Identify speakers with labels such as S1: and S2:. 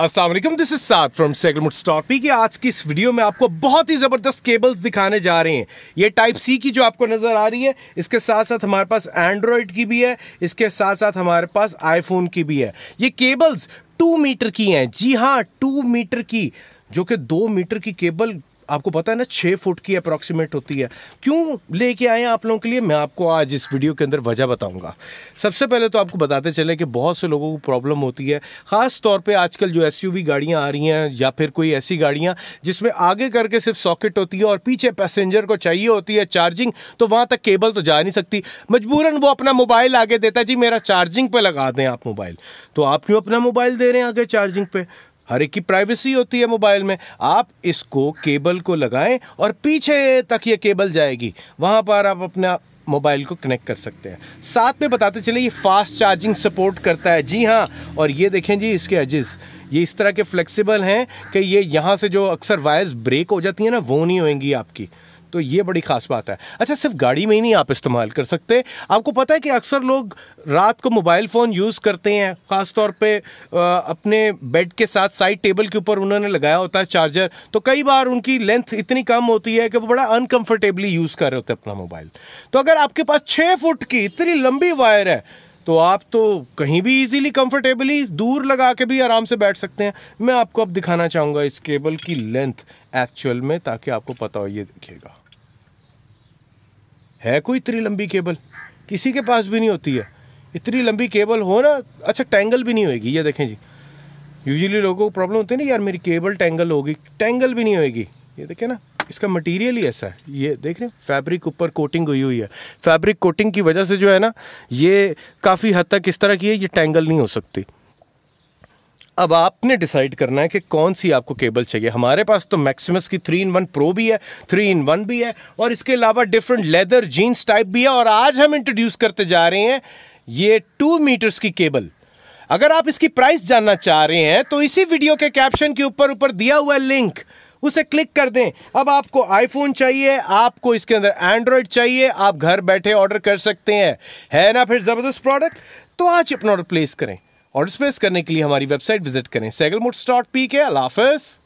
S1: Aslam this is साथ from सेगलमुट स्टॉट पी आज की इस वीडियो में आपको बहुत ही ज़बरदस्त केबल्स दिखाने जा रहे हैं ये टाइप सी की जो आपको नज़र आ रही है इसके साथ साथ हमारे पास एंड्रॉयड की भी है इसके साथ साथ हमारे पास आईफोन की भी है ये केबल्स टू मीटर की हैं जी हाँ टू मीटर की जो कि दो मीटर की केबल आपको पता है ना छः फुट की अप्रॉक्सीमेट होती है क्यों लेके आए आप लोगों के लिए मैं आपको आज इस वीडियो के अंदर वजह बताऊँगा सबसे पहले तो आपको बताते चले कि बहुत से लोगों को प्रॉब्लम होती है ख़ास तौर पर आजकल जो एस यू गाड़ियाँ आ रही हैं या फिर कोई ऐसी गाड़ियाँ जिसमें आगे करके सिर्फ सॉकेट होती है और पीछे पैसेंजर को चाहिए होती है चार्जिंग तो वहाँ तक केबल तो जा नहीं सकती मजबूरन वो अपना मोबाइल आगे देता है जी मेरा चार्जिंग पर लगा दें आप मोबाइल तो आप क्यों अपना मोबाइल दे रहे हैं आगे चार्जिंग पे हर एक की प्राइवेसी होती है मोबाइल में आप इसको केबल को लगाएं और पीछे तक ये केबल जाएगी वहाँ पर आप अपना मोबाइल को कनेक्ट कर सकते हैं साथ में बताते चले ये फास्ट चार्जिंग सपोर्ट करता है जी हाँ और ये देखें जी इसके एजेस ये इस तरह के फ्लेक्सिबल हैं कि ये यहाँ से जो अक्सर वायर्स ब्रेक हो जाती हैं ना वो नहीं होएंगी आपकी तो ये बड़ी खास बात है अच्छा सिर्फ गाड़ी में ही नहीं आप इस्तेमाल कर सकते आपको पता है कि अक्सर लोग रात को मोबाइल फ़ोन यूज़ करते हैं ख़ास तौर पर अपने बेड के साथ साइड टेबल के ऊपर उन्होंने लगाया होता है चार्जर तो कई बार उनकी लेंथ इतनी कम होती है कि वो बड़ा अनकम्फर्टेबली यूज़ कर रहे होते अपना मोबाइल तो अगर आपके पास छः फुट की इतनी लंबी वायर है तो आप तो कहीं भी इजीली कंफर्टेबली दूर लगा के भी आराम से बैठ सकते हैं मैं आपको अब दिखाना चाहूँगा इस केबल की लेंथ एक्चुअल में ताकि आपको पता हो ये देखिएगा है कोई इतनी लंबी केबल किसी के पास भी नहीं होती है इतनी लंबी केबल हो ना अच्छा टेंगल भी नहीं होएगी ये देखें जी यूजुअली लोगों को प्रॉब्लम होती है ना यार मेरी केबल टेंगल होगी टेंगल भी नहीं होएगी ये देखें ना इसका मटेरियल ही ऐसा है ये देख रहे हैं फैब्रिक ऊपर कोटिंग हुई हुई है फैब्रिक कोटिंग की वजह से जो है ना ये काफ़ी हद तक इस तरह की है ये टेंगल नहीं हो सकती अब आपने डिसाइड करना है कि कौन सी आपको केबल चाहिए हमारे पास तो मैक्सिमस की थ्री इन वन प्रो भी है थ्री इन वन भी है और इसके अलावा डिफरेंट लेदर जीन्स टाइप भी है और आज हम इंट्रोड्यूस करते जा रहे हैं ये टू मीटर्स की केबल अगर आप इसकी प्राइस जानना चाह रहे हैं तो इसी वीडियो के कैप्शन के ऊपर ऊपर दिया हुआ लिंक उसे क्लिक कर दें अब आपको आईफोन चाहिए आपको इसके अंदर एंड्रॉयड चाहिए आप घर बैठे ऑर्डर कर सकते हैं है ना फिर ज़बरदस्त प्रोडक्ट तो आज अपना ऑर्डर प्लेस करें और स्पेस करने के लिए हमारी वेबसाइट विजिट करें सैगल मोट डॉट पी के अलाफिस